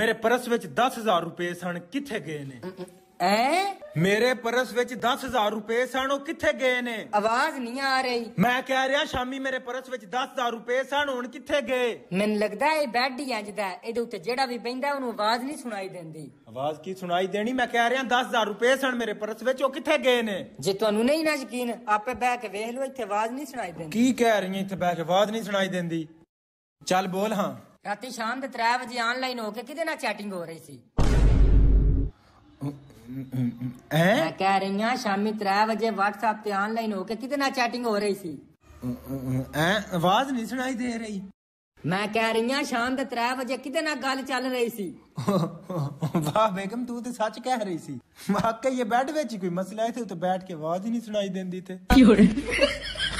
ਮੇਰੇ ਪਰਸ ਵਿੱਚ 10000 ਰੁਪਏ ਸਨ ਕਿੱਥੇ ਗਏ ਨੇ ਐ ਮੇਰੇ ਪਰਸ ਵਿੱਚ 10000 ਰੁਪਏ ਸਨ ਉਹ ਕਿੱਥੇ ਗਏ ਨੇ ਆਵਾਜ਼ ਨਹੀਂ ਆ ਰਹੀ ਮੈਂ ਕਹਿ ਰਿਹਾ ਸ਼ਾਮੀ ਮੇਰੇ ਪਰਸ ਵਿੱਚ 10000 ਰੁਪਏ ਸਨ ਹੁਣ ਕਿੱਥੇ ਗਏ ਮੈਨੂੰ ਲੱਗਦਾ ਇਹ ਬੈੱਡ ਹੀ ਇੰਜ ਦਾ ਇਹਦੇ ਉੱਤੇ ਜਿਹੜਾ ਵੀ ਬੈੰਦਾ ਉਹਨੂੰ ਆਵਾਜ਼ ਨਹੀਂ ਸੁਣਾਈ ਦਿੰਦੀ ਆਵਾਜ਼ ਕੀ ਸੁਣਾਈ ਦੇਣੀ ਮੈਂ ਕਹਿ ਰਿਹਾ 10000 ਰੁਪਏ ਸਨ ਮੇਰੇ ਪਰਸ ਵਿੱਚ ਉਹ ਕਿੱਥੇ ਗਏ ਨੇ ਜੇ ਤੁਹਾਨੂੰ ਨਹੀਂ ਨਾ ਯਕੀਨ ਆਪੇ ਬਹਿ ਕੇ ਵੇਖ ਲਓ ਇੱਥੇ ਆਵਾਜ਼ ਨਹੀਂ ਸੁਣਾਈ ਦਿੰਦੀ ਕੀ ਕਹਿ ਰਹੀ ਇੱਥੇ ਬਹਿ ਕੇ ਆਵਾਜ਼ ਨਹੀਂ ਸੁਣਾਈ ਦਿੰਦੀ ਚੱਲ ਬੋਲ ਹਾਂ ਰਾਤੀ ਸ਼ਾਮ ਦੇ 3 ਵਜੇ ਆਨਲਾਈਨ ਹੋ ਕੇ ਕਿਹਦੇ ਨਾਲ ਚੈਟਿੰਗ ਹੋ ਰਹੀ ਸੀ ਐ ਮੈਂ ਕਹਿ ਰਹੀ ਹਾਂ ਸ਼ਾਮੀ 3 ਵਜੇ WhatsApp ਤੇ ਆਨਲਾਈਨ ਹੋ ਕੇ ਕਿਹਦੇ ਨਾਲ ਚੈਟਿੰਗ ਹੋ ਰਹੀ ਸੀ ਐ ਆਵਾਜ਼ ਨਹੀਂ ਸੁਣਾਈ ਦੇ ਰਹੀ ਮੈਂ ਕਹਿ ਰਹੀ ਹਾਂ ਸ਼ਾਮ ਦੇ 3 ਵਜੇ ਕਿਹਦੇ ਨਾਲ ਗੱਲ ਚੱਲ ਰਹੀ ਸੀ ਵਾਹ ਬੇਗਮ ਤੂੰ ਤੇ ਸੱਚ ਕਹਿ ਰਹੀ ਸੀ ਵਾਕਈ ਇਹ ਬੈੱਡ ਵਿੱਚ ਕੋਈ ਮਸਲਾ ਹੈ ਤੇ ਉੱਤੇ ਬੈਠ ਕੇ ਆਵਾਜ਼ ਹੀ ਨਹੀਂ ਸੁਣਾਈ ਦਿੰਦੀ ਤੇ ਕੀ ਹੋ ਰਿਹਾ